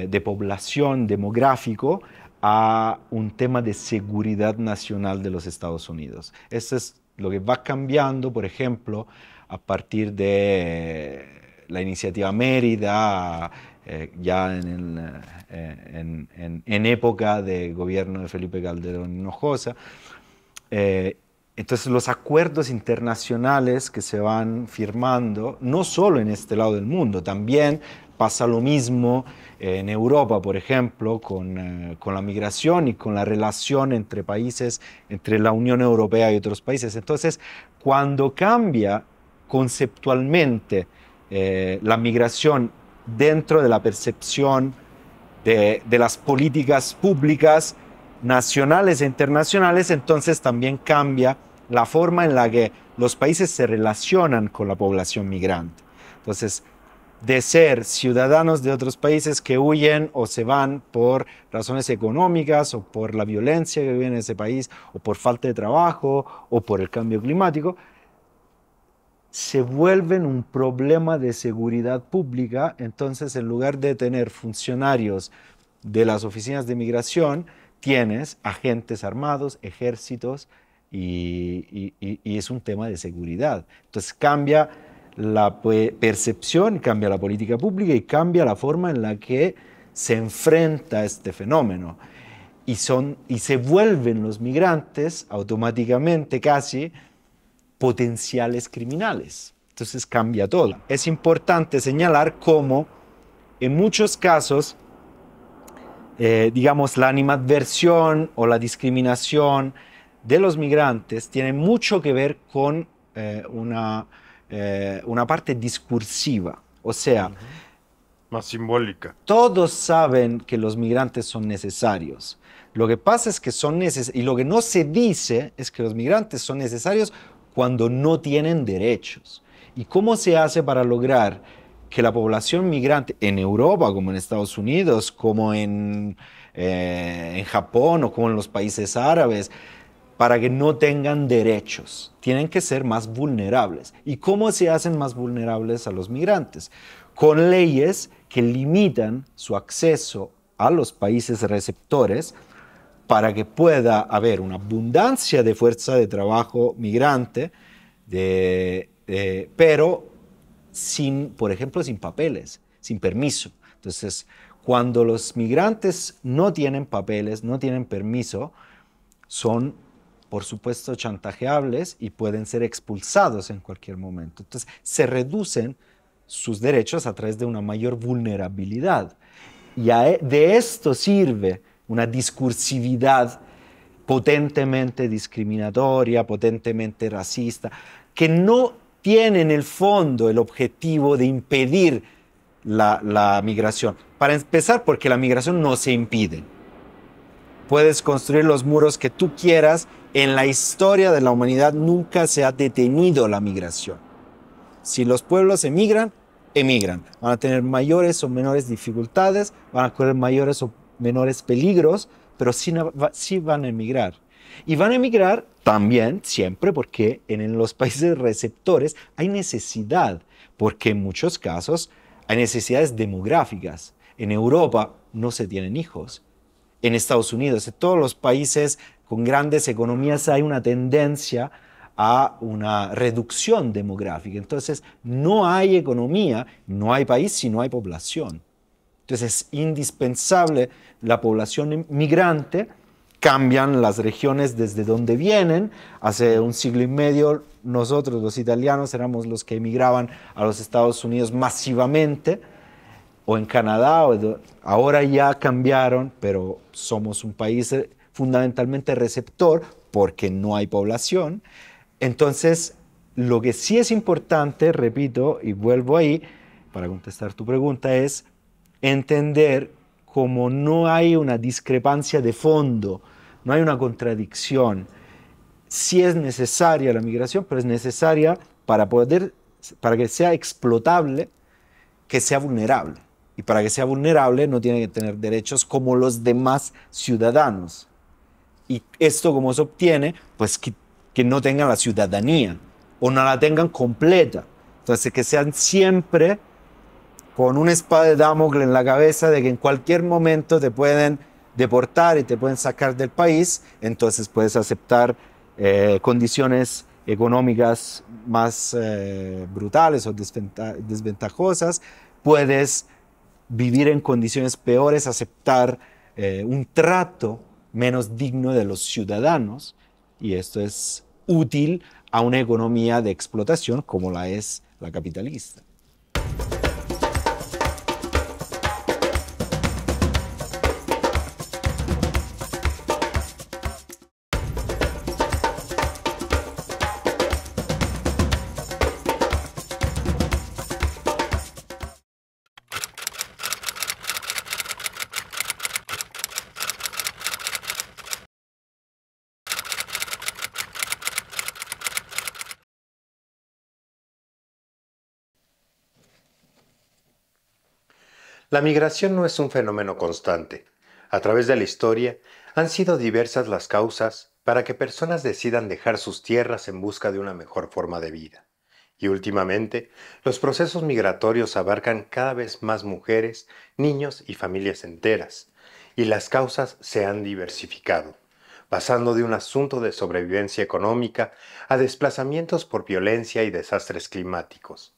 de población demográfico a un tema de seguridad nacional de los Estados Unidos. Eso es lo que va cambiando, por ejemplo, a partir de la iniciativa Mérida, eh, ya eh, en, época de gobierno de Felipe Calderón Hinojosa. Eh, entonces los acuerdos internacionales que se van firmando, no solo en este lado del mundo, también pasa lo mismo en Europa, por ejemplo, con, eh, con, la migración y con la relación entre países, entre la Unión Europea y otros países. Entonces, cuando cambia conceptualmente eh, la migración dentro de la percepción de, de las políticas públicas nacionales e internacionales, entonces también cambia la forma en la que los países se relacionan con la población migrante. Entonces, de ser ciudadanos de otros países que huyen o se van por razones económicas o por la violencia que vive en ese país o por falta de trabajo o por el cambio climático, se vuelven un problema de seguridad pública. Entonces, en lugar de tener funcionarios de las oficinas de migración, tienes agentes armados, ejércitos y, y es un tema de seguridad. Entonces cambia la percepción, cambia la política pública y cambia la forma en la que se enfrenta este fenómeno. Y, son, y se vuelven los migrantes automáticamente casi potenciales criminales. Entonces cambia todo. Es importante señalar cómo en muchos casos, eh, digamos, la animadversión o la discriminación de los migrantes tiene mucho que ver con eh, una eh, una parte discursiva, o sea, más simbólica. Todos saben que los migrantes son necesarios. Lo que pasa es que son necesarios, y lo que no se dice es que los migrantes son necesarios cuando no tienen derechos. ¿Y cómo se hace para lograr que la población migrante en Europa, como en Estados Unidos, como en eh, Japón o como en los países árabes, para que no tengan derechos. Tienen que ser más vulnerables. ¿Y cómo se hacen más vulnerables a los migrantes? Con leyes que limitan su acceso a los países receptores para que pueda haber una abundancia de fuerza de trabajo migrante, pero sin, por ejemplo, sin papeles, sin permiso. Entonces, cuando los migrantes no tienen papeles, no tienen permiso, son por supuesto, chantajeables y pueden ser expulsados en cualquier momento. Entonces, se reducen sus derechos a través de una mayor vulnerabilidad. Y e, de esto sirve una discursividad potentemente discriminatoria, potentemente racista, que no tiene en el fondo el objetivo de impedir la, la migración. Para empezar, porque la migración no se impide puedes construir los muros que tú quieras. En la historia de la humanidad nunca se ha detenido la migración. Si los pueblos emigran, emigran. Van a tener mayores o menores dificultades, van a correr mayores o menores peligros, pero sí, sí van a emigrar. Y van a emigrar también siempre porque en los países receptores hay necesidad, porque en muchos casos hay necesidades demográficas. En Europa no se tienen hijos, en Estados Unidos. En todos los países con grandes economías hay una tendencia a una reducción demográfica. Entonces, no hay economía, no hay país si no hay población. Entonces, es indispensable la población migrante. Cambian las regiones desde donde vienen. Hace un siglo y medio nosotros, los italianos, éramos los que emigraban a los Estados Unidos masivamente o en Canadá, ahora ya cambiaron, pero somos un país eh, fundamentalmente receptor porque no hay población. Entonces, lo que sí es importante, repito, y vuelvo ahí para contestar tu pregunta, es entender como no hay una discrepancia de fondo, no hay una contradicción. Sí es necesaria la migración, pero es necesaria para poder, para que sea explotable, que sea vulnerable. Y para que sea vulnerable no tiene que tener derechos como los demás ciudadanos. Y esto cómo se obtiene, pues que, no tengan la ciudadanía o no la tengan completa. Entonces que sean siempre con una espada de Damocles en la cabeza de que en cualquier momento te pueden deportar y te pueden sacar del país, entonces puedes aceptar eh, condiciones económicas más eh, brutales o desventajosas, puedes vivir en condiciones peores, aceptar eh, un trato menos digno de los ciudadanos. Y esto es útil a una economía de explotación como la es la capitalista. La migración no es un fenómeno constante. A través de la historia han sido diversas las causas para que personas decidan dejar sus tierras en busca de una mejor forma de vida. Y últimamente, los procesos migratorios abarcan cada vez más mujeres, niños y familias enteras, y las causas se han diversificado, pasando de un asunto de sobrevivencia económica a desplazamientos por violencia y desastres climáticos.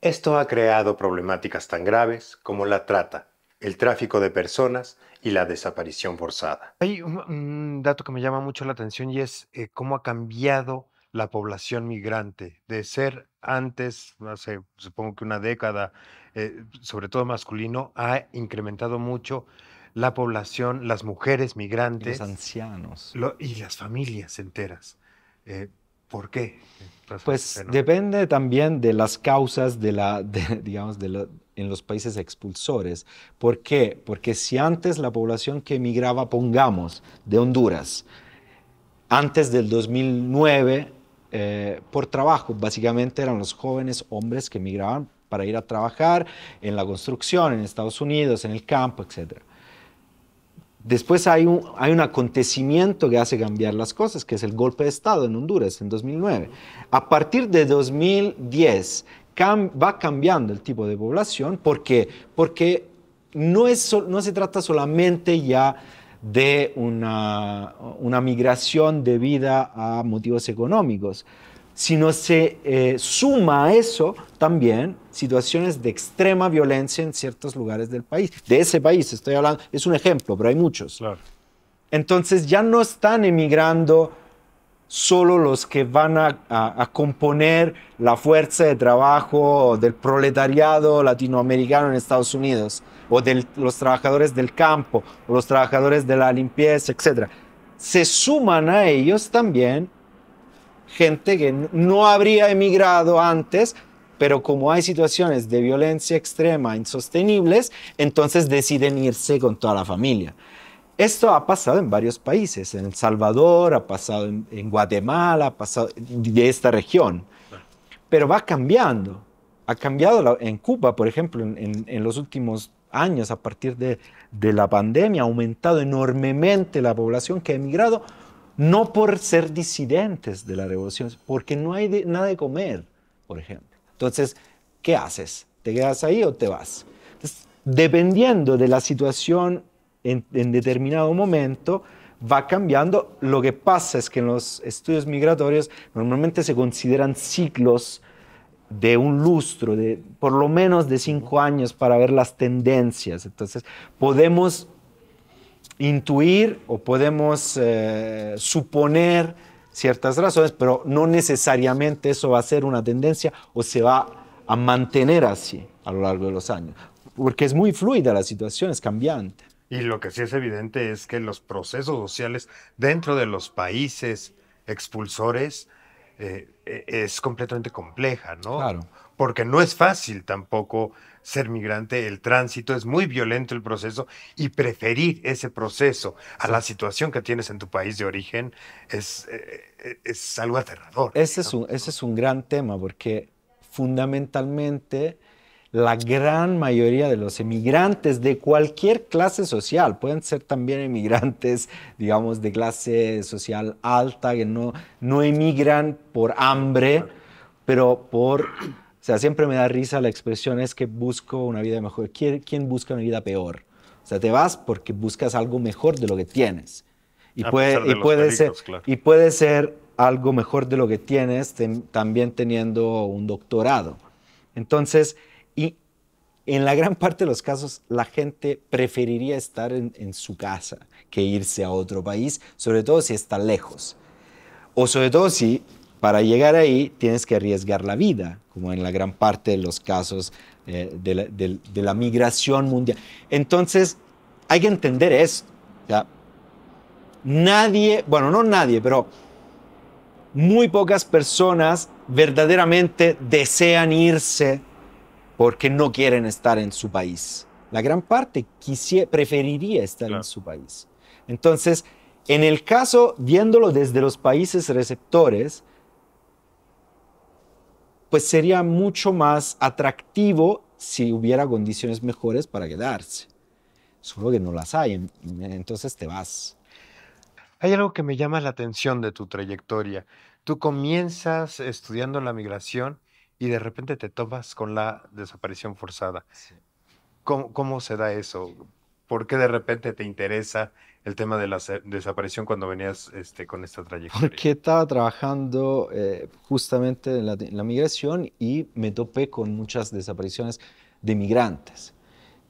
Esto ha creado problemáticas tan graves como la trata, el tráfico de personas y la desaparición forzada. Hay un, dato que me llama mucho la atención y es eh, cómo ha cambiado la población migrante de ser antes, hace supongo que una década, eh, sobre todo masculino, ha incrementado mucho la población, las mujeres migrantes. Los ancianos. y las familias enteras. Eh, ¿Por qué? pues depende también de las causas de la, digamos, en los países expulsores. ¿Por qué? Porque si antes la población que emigraba, pongamos, de Honduras, antes del 2009, eh, por trabajo, básicamente eran los jóvenes hombres que emigraban para ir a trabajar en la construcción, en Estados Unidos, en el campo, etcétera Después hay un, acontecimiento que hace cambiar las cosas, que es el golpe de Estado en Honduras en 2009. A partir de 2010 va cambiando el tipo de población. ¿Por qué? Porque no, se trata solamente ya de una, una migración debida a motivos económicos sino se eh, suma a eso también situaciones de extrema violencia en ciertos lugares del país. De ese país estoy hablando, es un ejemplo, pero hay muchos. Entonces ya no están emigrando solo los que van a, a, componer la fuerza de trabajo del proletariado latinoamericano en Estados Unidos, o de los trabajadores del campo, o los trabajadores de la limpieza, etc. Se suman a ellos también gente que no habría emigrado antes, pero como hay situaciones de violencia extrema insostenibles, entonces deciden irse con toda la familia. Esto ha pasado en varios países, en El Salvador, ha pasado en, Guatemala, ha pasado de esta región, pero va cambiando. Ha cambiado en Cuba, por ejemplo, en, los últimos años, a partir de la pandemia, ha aumentado enormemente la población que ha emigrado no por ser disidentes de la revolución, porque no hay nada de comer, por ejemplo. Entonces, ¿qué haces? ¿Te quedas ahí o te vas? dependiendo de la situación en, en, determinado momento, va cambiando. Lo que pasa es que en los estudios migratorios normalmente se consideran ciclos de un lustro, de por lo menos de cinco años para ver las tendencias. Entonces, podemos intuir o podemos eh, suponer ciertas razones, pero no necesariamente eso va a ser una tendencia o se va a mantener así a lo largo de los años, porque es muy fluida la situación, es cambiante. Y lo que sí es evidente es que los procesos sociales dentro de los países expulsores eh, es completamente compleja, ¿no? Claro. Porque no es fácil tampoco ser migrante, el tránsito es muy violento el proceso y preferir ese proceso a la situación que tienes en tu país de origen es, eh, eh, es algo aterrador. Ese, es un, ese es un gran tema porque fundamentalmente la gran mayoría de los emigrantes de cualquier clase social, pueden ser también emigrantes, digamos, de clase social alta, que no, no emigran por hambre, pero por... O sea, siempre me da risa la expresión es que busco una vida mejor. ¿Quién, quién busca una vida peor? O sea, te vas porque buscas algo mejor de lo que tienes. Y, puede, puede ser, y puede ser algo mejor de lo que tienes también teniendo un doctorado. Entonces, en la gran parte de los casos la gente preferiría estar en, su casa que irse a otro país, sobre todo si está lejos. O sobre todo si para llegar ahí tienes que arriesgar la vida, como en la gran parte de los casos eh, de, la, migración mundial. Entonces, hay que entender esto. Nadie, bueno, no nadie, pero muy pocas personas verdaderamente desean irse porque no quieren estar en su país. La gran parte preferiría estar en su país. Entonces, en el caso, viéndolo desde los países receptores, pues sería mucho más atractivo si hubiera condiciones mejores para quedarse. Solo que no las hay, entonces te vas. Hay algo que me llama la atención de tu trayectoria. Tú comienzas estudiando la migración y de repente te topas con la desaparición forzada. ¿Cómo, se da eso? ¿Por qué de repente te interesa el tema de la desaparición cuando venías este, con esta trayectoria? Porque estaba trabajando eh, justamente en la, migración y me topé con muchas desapariciones de migrantes.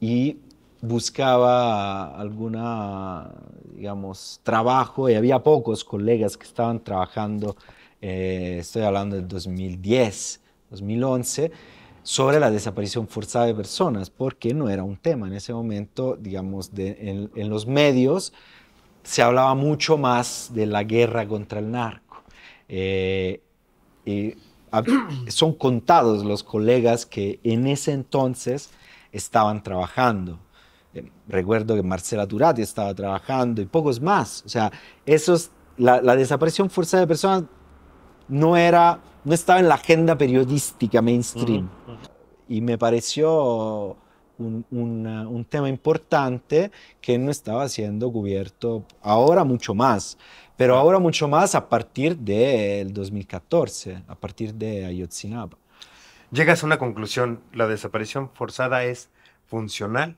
Y buscaba alguna, digamos, trabajo y había pocos colegas que estaban trabajando, eh, estoy hablando del 2010, 2011 sobre la desaparición forzada de personas, porque no era un tema en ese momento, digamos, en, los medios se hablaba mucho más de la guerra contra el narco. Eh, son contados los colegas que en ese entonces estaban trabajando. Eh, recuerdo que Marcela Durati estaba trabajando y pocos más. O sea, esos, la desaparición forzada de personas no era, no estaba en la agenda periodística mainstream. Y me pareció un, tema importante que no estaba siendo cubierto ahora mucho más, pero ahora mucho más a partir del 2014, a partir de Ayotzinapa. Llegas a una conclusión, la desaparición forzada es funcional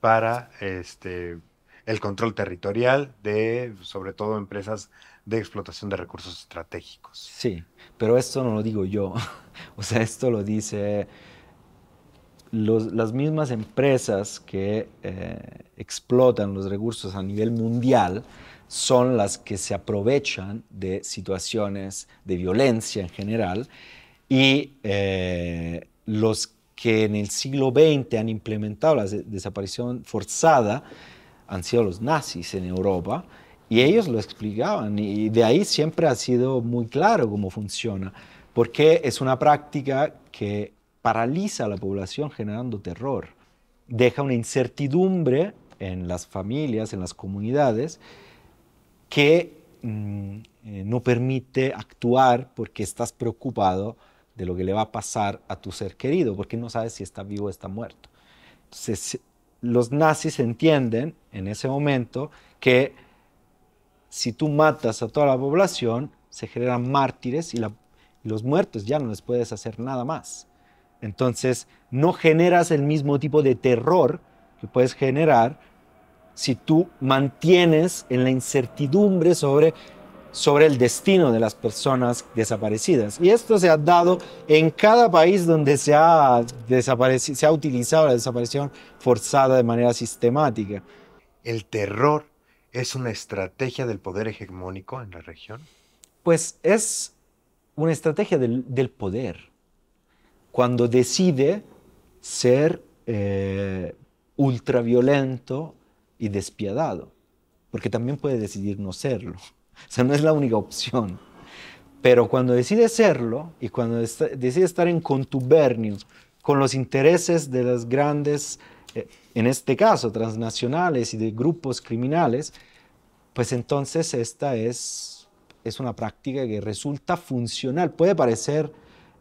para este, el control territorial de, sobre todo, empresas de explotación de recursos estratégicos. Sí, pero esto no lo digo yo. o sea, esto lo dice las mismas empresas que eh, explotan los recursos a nivel mundial son las que se aprovechan de situaciones de violencia en general y eh, los que en el siglo XX han implementado la desaparición forzada han sido los nazis en Europa y ellos lo explicaban y de ahí siempre ha sido muy claro cómo funciona, porque es una práctica que paraliza a la población generando terror, deja una incertidumbre en las familias, en las comunidades, que mm, eh, no permite actuar porque estás preocupado de lo que le va a pasar a tu ser querido, porque no sabes si está vivo o está muerto. Entonces, los nazis entienden en ese momento que si tú matas a toda la población, se generan mártires y, los muertos ya no les puedes hacer nada más. Entonces, no generas el mismo tipo de terror que puedes generar si tú mantienes en la incertidumbre sobre, sobre el destino de las personas desaparecidas. Y esto se ha dado en cada país donde se ha utilizado la desaparición forzada de manera sistemática. El terror ¿Es una estrategia del poder hegemónico en la región? Pues es una estrategia del, poder. Cuando decide ser eh, ultraviolento y despiadado, porque también puede decidir no serlo. O sea, no es la única opción. Pero cuando decide serlo y cuando decide estar en contubernio con los intereses de las grandes eh, en este caso transnacionales y de grupos criminales, pues entonces esta es, es una práctica que resulta funcional. Puede parecer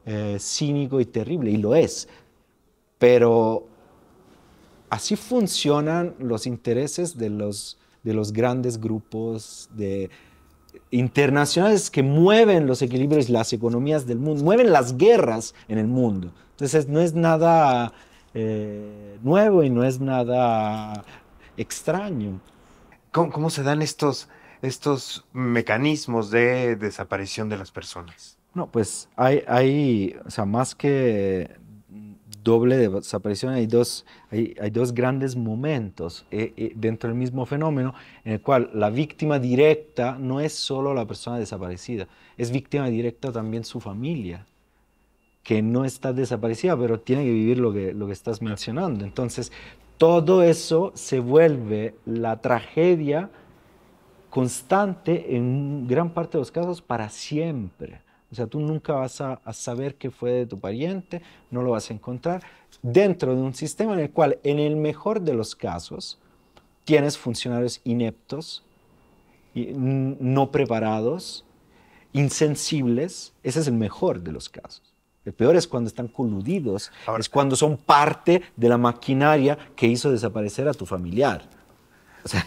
eh, cínico y terrible, y lo es, pero así funcionan los intereses de los, de los grandes grupos internacionales que mueven los equilibrios y las economías del mundo, mueven las guerras en el mundo. Entonces no es nada eh, nuevo y no es nada extraño. ¿Cómo, se dan estos, estos mecanismos de desaparición de las personas? No, pues hay, o sea, más que doble desaparición, hay dos, hay, dos grandes momentos eh, eh, dentro del mismo fenómeno en el cual la víctima directa no es solo la persona desaparecida, es víctima directa también su familia que no está desaparecida, pero tiene que vivir lo que, lo que estás mencionando. Entonces, todo eso se vuelve la tragedia constante en gran parte de los casos para siempre. O sea, tú nunca vas a, a, saber qué fue de tu pariente, no lo vas a encontrar, dentro de un sistema en el cual, en el mejor de los casos, tienes funcionarios ineptos, no preparados, insensibles, ese es el mejor de los casos. El peor es cuando están coludidos, es cuando son parte de la maquinaria que hizo desaparecer a tu familiar. O sea,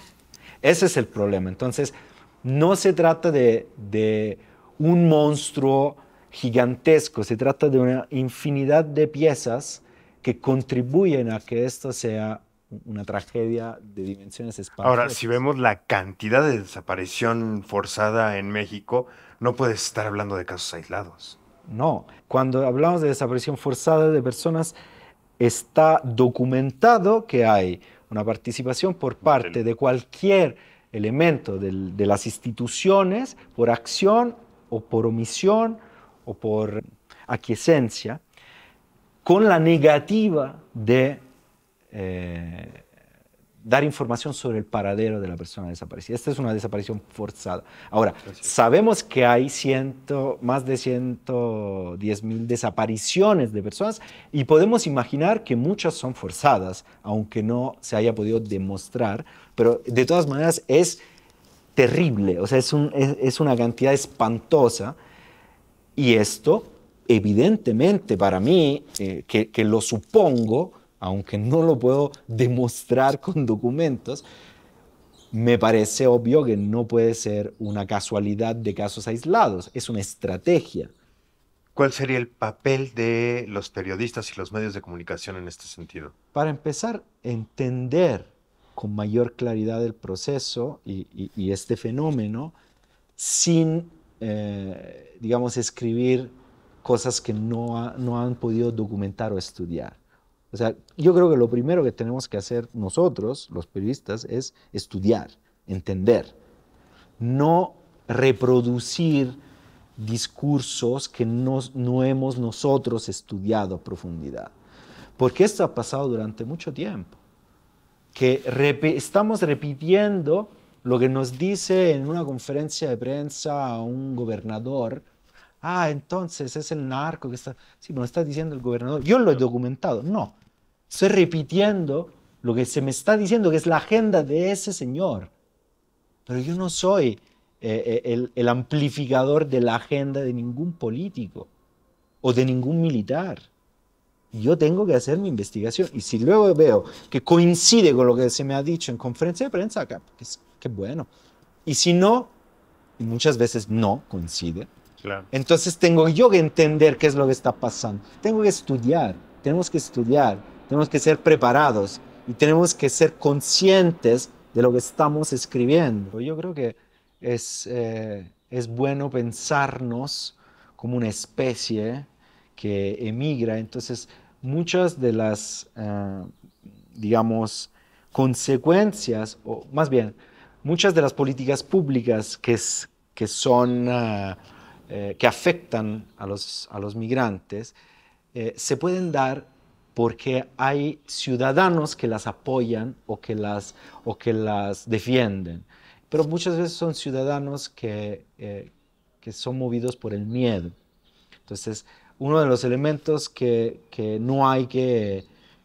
ese es el problema. Entonces, no se trata de, de un monstruo gigantesco, se trata de una infinidad de piezas que contribuyen a que esto sea una tragedia de dimensiones espaciales. Ahora, si vemos la cantidad de desaparición forzada en México, no puedes estar hablando de casos aislados. No, cuando hablamos de desaparición forzada de personas, está documentado que hay una participación por parte de cualquier elemento de las instituciones por acción o por omisión o por aquiescencia con la negativa de eh, dar información sobre el paradero de la persona desaparecida. Esta es una desaparición forzada. Ahora, sabemos que hay ciento, más de 110 mil desapariciones de personas y podemos imaginar que muchas son forzadas, aunque no se haya podido demostrar, pero de todas maneras es terrible, o sea, es, una cantidad espantosa y esto, evidentemente para mí, eh, que lo supongo, aunque no lo puedo demostrar con documentos, me parece obvio que no puede ser una casualidad de casos aislados, es una estrategia. ¿Cuál sería el papel de los periodistas y los medios de comunicación en este sentido? Para empezar, entender con mayor claridad el proceso y, este fenómeno sin, eh, digamos, escribir cosas que no han podido documentar o estudiar yo creo que lo primero que tenemos que hacer nosotros, los periodistas, es estudiar, entender, no reproducir discursos que no, hemos nosotros estudiado a profundidad. Porque esto ha pasado durante mucho tiempo, que estamos repitiendo lo que nos dice en una conferencia de prensa un gobernador, ah, entonces es el narco que está... Sí, me lo está diciendo el gobernador. Yo lo he documentado. No, Estoy repitiendo lo que se me está diciendo, que es la agenda de ese Señor. Pero yo no soy eh, eh, el, amplificador de la agenda de ningún político o de ningún militar. Yo tengo que hacer mi investigación. Y si luego veo que coincide con lo que se me ha dicho en conferencia de prensa, qué bueno. Y si no, y muchas veces no coincide, claro. entonces tengo yo que entender qué es lo que está pasando. Tengo que estudiar, tenemos que estudiar tenemos que ser preparados y tenemos que ser conscientes de lo que estamos escribiendo. Yo creo que es, eh, es bueno pensarnos como una especie que emigra, entonces muchas de las, eh, digamos, consecuencias, o más bien, muchas de las políticas públicas que, que son, eh, que afectan a los, a los migrantes, se pueden dar porque hay ciudadanos que las apoyan o que las, o que las defienden. Pero muchas veces son ciudadanos que, eh, son movidos por el miedo. Entonces, uno de los elementos que, no hay que,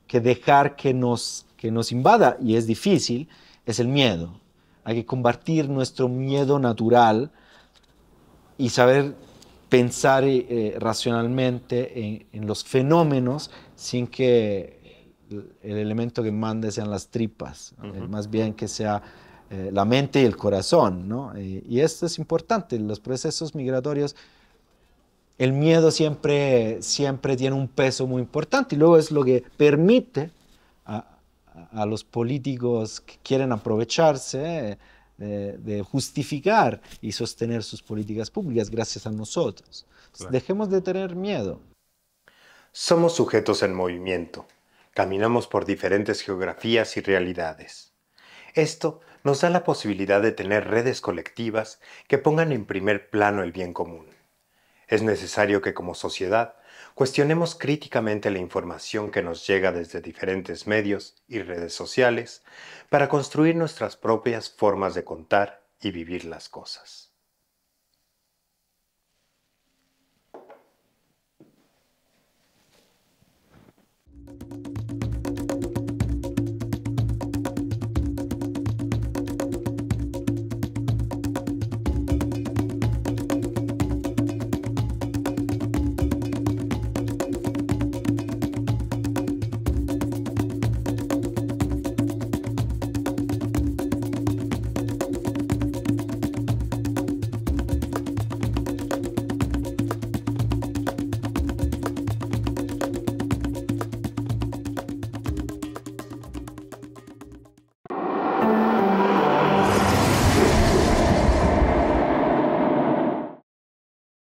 dejar que nos, que nos invada, y es difícil, es el miedo. Hay que combatir nuestro miedo natural y saber pensar eh, eh, racionalmente en, los fenómenos sin que el, elemento que mande sean las tripas, más bien que sea eh, la mente y el corazón. y esto es importante, en los procesos migratorios, el miedo siempre, siempre tiene un peso muy importante y luego es lo que permite a, a los políticos que quieren aprovecharse de justificar y sostener sus políticas públicas gracias a nosotros. Dejemos de tener miedo. Somos sujetos en movimiento. Caminamos por diferentes geografías y realidades. Esto nos da la posibilidad de tener redes colectivas que pongan en primer plano el bien común. Es necesario que como sociedad Cuestionemos críticamente la información que nos llega desde diferentes medios y redes sociales para construir nuestras propias formas de contar y vivir las cosas.